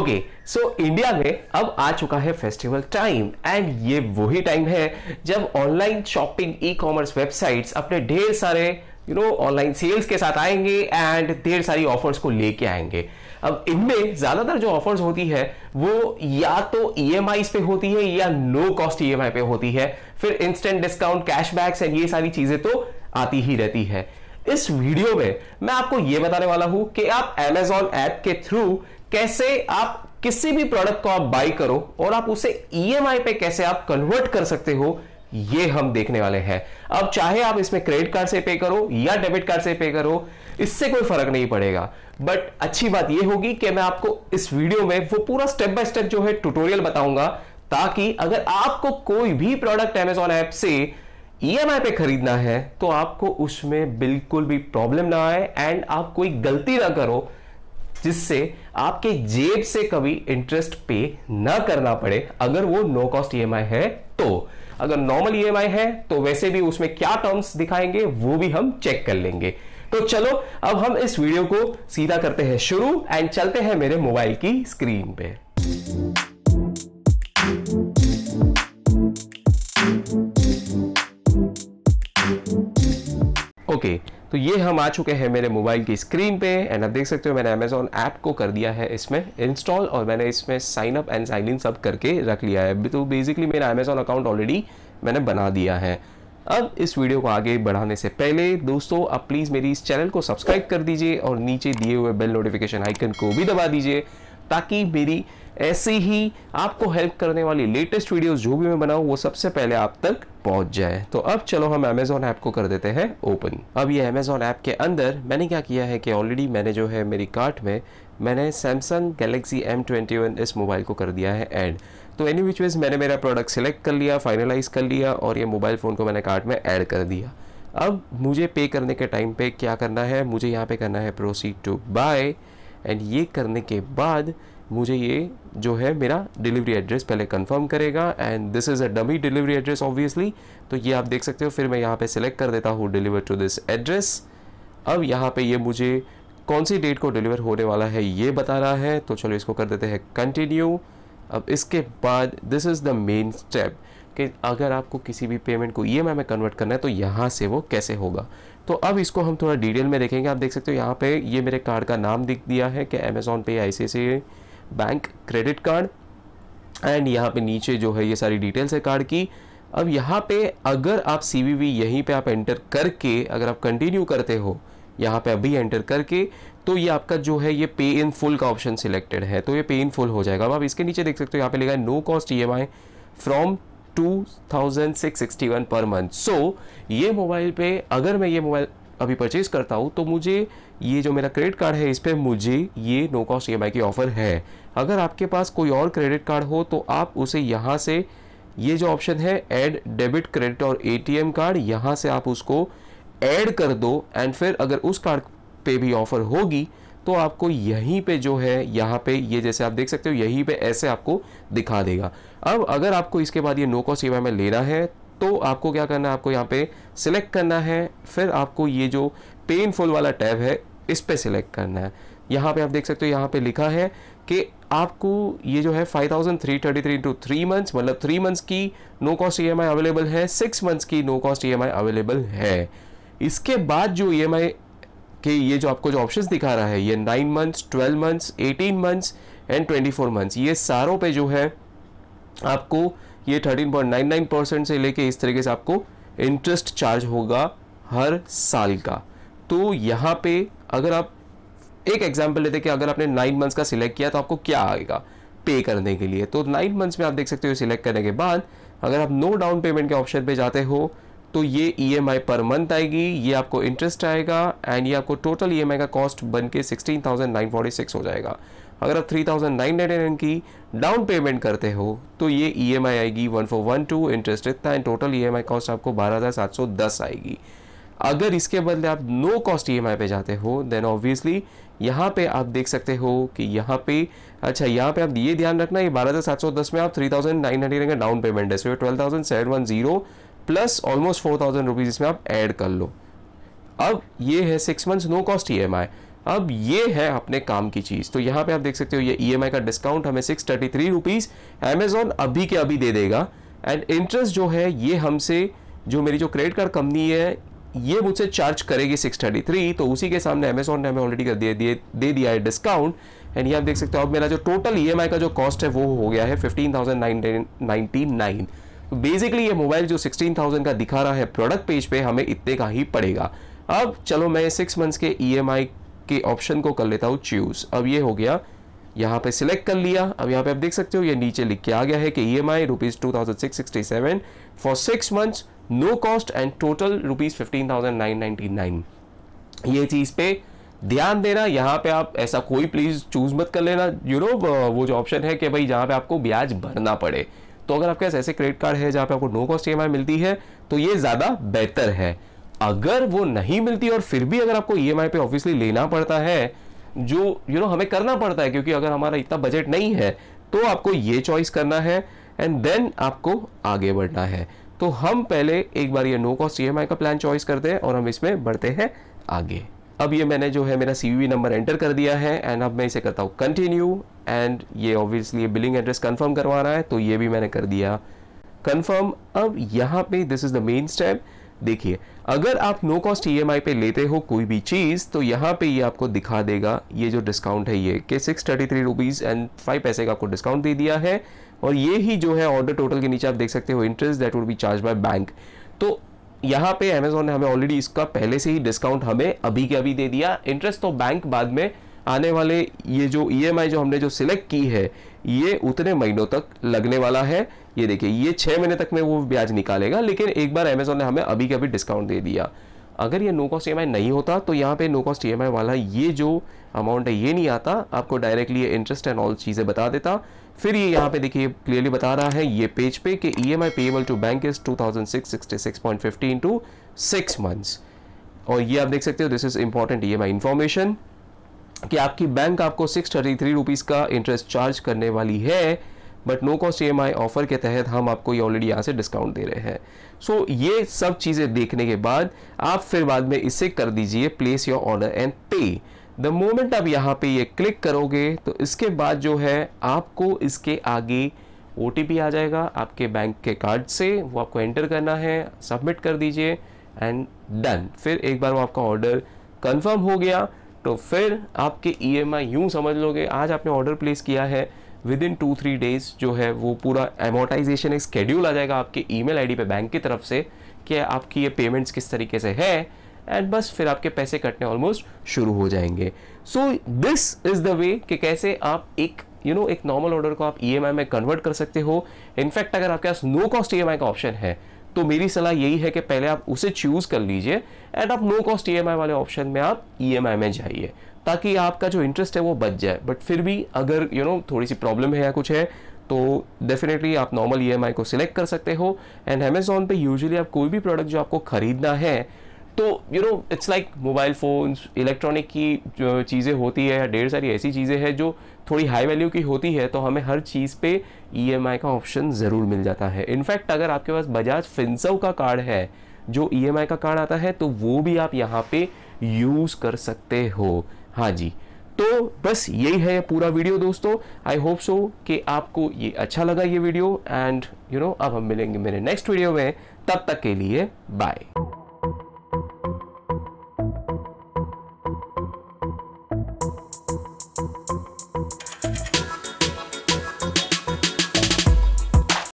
okay so India में अब आ चुका है फेस्टिवल टाइम एंड ये वही टाइम है जब online shopping e commerce websites अपने ढेर सारे यू नो ऑनलाइन सेल्स के साथ आएंगे एंड ढेर सारी ऑफर्स को लेके आएंगे अब इनमें ज़्यादातर जो ऑफर्स होती है वो या तो ई e पे होती है या नो कॉस्ट ई पे होती है फिर इंस्टेंट डिस्काउंट कैशबैक्स एंड ये सारी चीज़ें तो आती ही रहती है इस वीडियो में मैं आपको ये बताने वाला हूं कि आप एमेजॉन ऐप के थ्रू कैसे आप किसी भी प्रोडक्ट को आप बाई करो और आप उसे ई e पे कैसे आप कन्वर्ट कर सकते हो ये हम देखने वाले हैं अब चाहे आप इसमें क्रेडिट कार्ड से पे करो या डेबिट कार्ड से पे करो इससे कोई फर्क नहीं पड़ेगा बट अच्छी बात यह होगी कि मैं आपको इस वीडियो में वो पूरा स्टेप बाय स्टेप जो है ट्यूटोरियल बताऊंगा ताकि अगर आपको कोई भी प्रोडक्ट एमेजॉन ऐप से ई e पे खरीदना है तो आपको उसमें बिल्कुल भी प्रॉब्लम ना आए एंड आप कोई गलती ना करो जिससे आपके जेब से कभी इंटरेस्ट पे ना करना पड़े अगर वो नो कॉस्ट ई है तो अगर नॉर्मल ई e है तो वैसे भी उसमें क्या टर्म्स दिखाएंगे वो भी हम चेक कर लेंगे तो चलो अब हम इस वीडियो को सीधा करते हैं शुरू एंड चलते हैं मेरे मोबाइल की स्क्रीन पे ओके तो ये हम आ चुके हैं मेरे मोबाइल की स्क्रीन पे एंड आप देख सकते हो मैंने अमेजोन ऐप को कर दिया है इसमें इंस्टॉल और मैंने इसमें sign up and sign in सब करके रख लिया है तो बेसिकली मेरा अमेजोन अकाउंट ऑलरेडी मैंने बना दिया है अब इस वीडियो को आगे बढ़ाने से पहले दोस्तों आप प्लीज़ मेरी इस चैनल को सब्सक्राइब कर दीजिए और नीचे दिए हुए बेल नोटिफिकेशन आइकन को भी दबा दीजिए ताकि मेरी ऐसे ही आपको हेल्प करने वाली लेटेस्ट वीडियोस जो भी मैं बनाऊँ वो सबसे पहले आप तक पहुंच जाए तो अब चलो हम अमेजोन ऐप को कर देते हैं ओपन अब ये अमेजोन ऐप के अंदर मैंने क्या किया है कि ऑलरेडी मैंने जो है मेरी कार्ट में मैंने Samsung Galaxy M twenty one इस मोबाइल को कर दिया है ऐड तो एनी विच वेज मैंने मेरा प्रोडक्ट सेलेक्ट कर लिया फाइनलाइज कर लिया और ये मोबाइल फ़ोन को मैंने कार्ट में ऐड कर दिया अब मुझे पे करने के टाइम पे क्या करना है मुझे यहाँ पे करना है प्रोसीड टू बाय एंड ये करने के बाद मुझे ये जो है मेरा डिलीवरी एड्रेस पहले कंफर्म करेगा and this is a dummy delivery address obviously तो ये आप देख सकते हो फिर मैं यहाँ पे सिलेक्ट कर देता हूँ डिलीवर टू दिस एड्रेस अब यहाँ पे ये मुझे कौन सी डेट को डिलीवर होने वाला है ये बता रहा है तो चलो इसको कर देते हैं कंटिन्यू अब इसके बाद this is the main step कि अगर आपको किसी भी पेमेंट को ई e एम में कन्वर्ट करना है तो यहाँ से वो कैसे होगा तो अब इसको हम थोड़ा डिटेल में देखेंगे आप देख सकते हो यहाँ पे ये मेरे कार्ड का नाम दिख दिया है कि अमेज़ोन पे या I C bank credit card and यहाँ पे नीचे जो है ये सारी डिटेल्स है कार्ड की अब यहाँ पे अगर आप सी वी यहीं पे आप एंटर करके अगर आप कंटिन्यू करते हो यहाँ पे अभी एंटर करके तो ये आपका जो है ये पे इन फुल का ऑप्शन सिलेक्टेड है तो ये पे इन फुल हो जाएगा अब आप इसके नीचे देख सकते हो यहाँ पे लिखा है no cost E M I from two thousand six sixty one per month so ये मोबाइल पे अगर मैं ये मोबाइल अभी परचेज करता हूँ तो मुझे ये जो मेरा क्रेडिट कार्ड है इस पर मुझे ये नो कॉस्ट ई की ऑफ़र है अगर आपके पास कोई और क्रेडिट कार्ड हो तो आप उसे यहाँ से ये जो ऑप्शन है ऐड डेबिट क्रेडिट और ए कार्ड यहाँ से आप उसको ऐड कर दो एंड फिर अगर उस कार्ड पे भी ऑफ़र होगी तो आपको यहीं पे जो है यहाँ पे ये जैसे आप देख सकते हो यहीं पे ऐसे आपको दिखा देगा अब अगर आपको इसके बाद ये नो कॉस्ट ई में लेना है तो आपको क्या करना है आपको यहाँ पे सिलेक्ट करना है फिर आपको ये जो पेनफुल वाला टैब है इस पर सिलेक्ट करना है यहाँ पे आप देख सकते हो यहाँ पे लिखा है कि आपको ये जो है 5333 इंटू थ्री मंथ्स मतलब थ्री मंथ्स की नो कॉस्ट ई अवेलेबल है सिक्स मंथ्स की नो कॉस्ट ई अवेलेबल है इसके बाद जो ई e के ये जो आपको जो ऑप्शंस दिखा रहा है ये nine months twelve months eighteen months and twenty four months ये सारों पे जो है आपको ये 13.99 परसेंट से लेके इस तरीके से आपको इंटरेस्ट चार्ज होगा हर साल का तो यहाँ पे अगर आप एक एग्जाम्पल लेते कि अगर आपने नाइन मंथ्स का सिलेक्ट किया तो आपको क्या आएगा पे करने के लिए तो नाइन मंथ्स में आप देख सकते हो सिलेक्ट करने के बाद अगर आप नो डाउन पेमेंट के ऑप्शन पे जाते हो तो ये ई पर मंथ आएगी ये आपको इंटरेस्ट आएगा एंड ये आपको टोटल ई e का कॉस्ट बन के सिक्सटीन हो जाएगा अगर आप three thousand nine nine nine की डाउन पेमेंट करते हो तो ये ई एम आई आएगी one four one two interest इतना and total E M I cost आपको बारह हज़ार सात सौ दस आएगी अगर इसके बदले आप no cost E M I पे जाते हो देन ऑब्वियसली यहाँ पे आप देख सकते हो कि यहाँ पे अच्छा यहाँ पे आप ये ध्यान रखना ये बारह हज़ार सात सौ दस में आप थ्री थाउजेंड नाइन हंड्रेड का डाउन पेमेंट है so twelve thousand seven one zero plus almost four thousand rupees इसमें आप ऐड कर लो अब ये है six months no cost E M I अब ये है अपने काम की चीज़ तो यहाँ पे आप देख सकते हो ये ई e का डिस्काउंट हमें six thirty three rupees Amazon अभी के अभी दे देगा एंड इंटरेस्ट जो है ये हमसे जो मेरी जो क्रेडिट कार्ड कंपनी है ये मुझसे चार्ज करेगी सिक्स थर्टी थ्री तो उसी के सामने अमेजोन ने हमें ऑलरेडी कर दे दिए दे दिया है डिस्काउंट एंड ये आप देख सकते हो अब मेरा जो टोटल ई e का जो कॉस्ट है वो हो गया है fifteen thousand ninety nine basically ये मोबाइल जो सिक्सटीन थाउजेंड का दिखा रहा है प्रोडक्ट पेज पे हमें इतने का ही पड़ेगा अब चलो मैं सिक्स मंथ्स के ई e के ऑप्शन को कर लेता हूँ चूज़ अब ये हो गया यहाँ पे सिलेक्ट कर लिया अब यहाँ पे आप देख सकते हो ये नीचे लिख के आ गया है कि E M I rupees two thousand six sixty seven for six months no cost and total rupees fifteen thousand nine ninety nine ये चीज़ पे ध्यान देना यहाँ पे आप ऐसा कोई प्लीज़ चूज़ मत कर लेना यू नो वो जो ऑप्शन है कि भाई जहाँ पे आपको ब्याज भरना पड़े तो अगर आपके पास ऐसे क्रेडिट कार्ड है जहाँ पे आपको नो कॉस्ट ई मिलती है तो ये ज़्यादा बेहतर है अगर वो नहीं मिलती और फिर भी अगर आपको ई e पे ऑब्वियसली लेना पड़ता है जो यू you नो know, हमें करना पड़ता है क्योंकि अगर हमारा इतना बजट नहीं है तो आपको ये चॉइस करना है एंड देन आपको आगे बढ़ना है तो हम पहले एक बार ये नो कॉस्ट ई का प्लान चॉइस करते हैं और हम इसमें बढ़ते हैं आगे अब ये मैंने जो है मेरा सी नंबर एंटर कर दिया है एंड अब मैं इसे करता हूँ कंटिन्यू एंड ये ऑब्वियसली बिलिंग एड्रेस कन्फर्म करवा रहा है तो ये भी मैंने कर दिया कन्फर्म अब यहाँ पे this is the main step देखिए अगर आप नो कॉस्ट ई पे लेते हो कोई भी चीज़ तो यहाँ पे ये आपको दिखा देगा ये जो डिस्काउंट है ये कि six thirty three rupees and five पैसे का आपको डिस्काउंट दे दिया है और ये ही जो है ऑर्डर टोटल के नीचे आप देख सकते हो interest that would be charge by bank तो यहाँ पे अमेजोन ने हमें ऑलरेडी इसका पहले से ही डिस्काउंट हमें अभी के अभी दे दिया इंटरेस्ट तो बैंक बाद में आने वाले ये जो ई e जो हमने जो सिलेक्ट की है ये उतने महीनों तक लगने वाला है ये देखिए ये छः महीने तक में वो ब्याज निकालेगा लेकिन एक बार अमेजोन ने हमें अभी के अभी डिस्काउंट दे दिया अगर ये नो कॉस्ट ई नहीं होता तो यहाँ पे नो कॉस्ट ई वाला ये जो अमाउंट है ये नहीं आता आपको डायरेक्टली ये इंटरेस्ट एंड ऑल चीज़ें बता देता फिर ये यहाँ पे देखिए क्लियरली बता रहा है ये पेज पे कि E M I payable to bank is two thousand six sixty six point fifty two six months और ये आप देख सकते हो this is important E M I information कि आपकी बैंक आपको सिक्स थर्टी थ्री रुपीज़ का इंटरेस्ट चार्ज करने वाली है but no cost E M I offer के तहत हम आपको ये ऑलरेडी यहाँ से डिस्काउंट दे रहे हैं सो so, ये सब चीज़ें देखने के बाद आप फिर बाद में इसे कर दीजिए place your order and pay the moment आप यहाँ पे ये क्लिक करोगे तो इसके बाद जो है आपको इसके आगे ओ आ जाएगा आपके बैंक के कार्ड से वो आपको एंटर करना है सबमिट कर दीजिए एंड डन फिर एक बार वो आपका ऑर्डर कंफर्म हो गया तो फिर आपके ई एम आई यूँ समझ लोगे आज आपने ऑर्डर प्लेस किया है within two three days जो है वो पूरा एमोटाइजेशन एक स्केड्यूल आ जाएगा आपके ई मेल पे बैंक की तरफ से कि आपकी ये पेमेंट्स किस तरीके से है एंड बस फिर आपके पैसे कटने ऑलमोस्ट शुरू हो जाएंगे so this is the way कि कैसे आप एक यू you नो know, एक नॉर्मल ऑर्डर को आप ई में कन्वर्ट कर सकते हो इनफैक्ट अगर आपके पास नो कॉस्ट ई का ऑप्शन है तो मेरी सलाह यही है कि पहले आप उसे चूज़ कर लीजिए एंड आप नो कॉस्ट ई वाले ऑप्शन में आप ई में जाइए ताकि आपका जो इंटरेस्ट है वो बच जाए बट फिर भी अगर यू you नो know, थोड़ी सी प्रॉब्लम है या कुछ है तो डेफिनेटली आप नॉर्मल ई e को सिलेक्ट कर सकते हो एंड अमेजोन पे यूजुअली आप कोई भी प्रोडक्ट जो आपको ख़रीदना है तो you know it's like mobile phones electronic की चीज़ें होती है या ढेर सारी ऐसी चीज़ें हैं जो थोड़ी हाई वैल्यू की होती है तो हमें हर चीज़ पे ई e का ऑप्शन ज़रूर मिल जाता है इनफैक्ट अगर आपके पास बजाज फिंसव का कार्ड है जो ई e का कार्ड आता है तो वो भी आप यहाँ पे यूज़ कर सकते हो हाँ जी तो बस यही है पूरा वीडियो दोस्तों आई होप सो कि आपको ये अच्छा लगा ये वीडियो एंड यू नो अब हम मिलेंगे मेरे नेक्स्ट वीडियो में तब तक के लिए बाय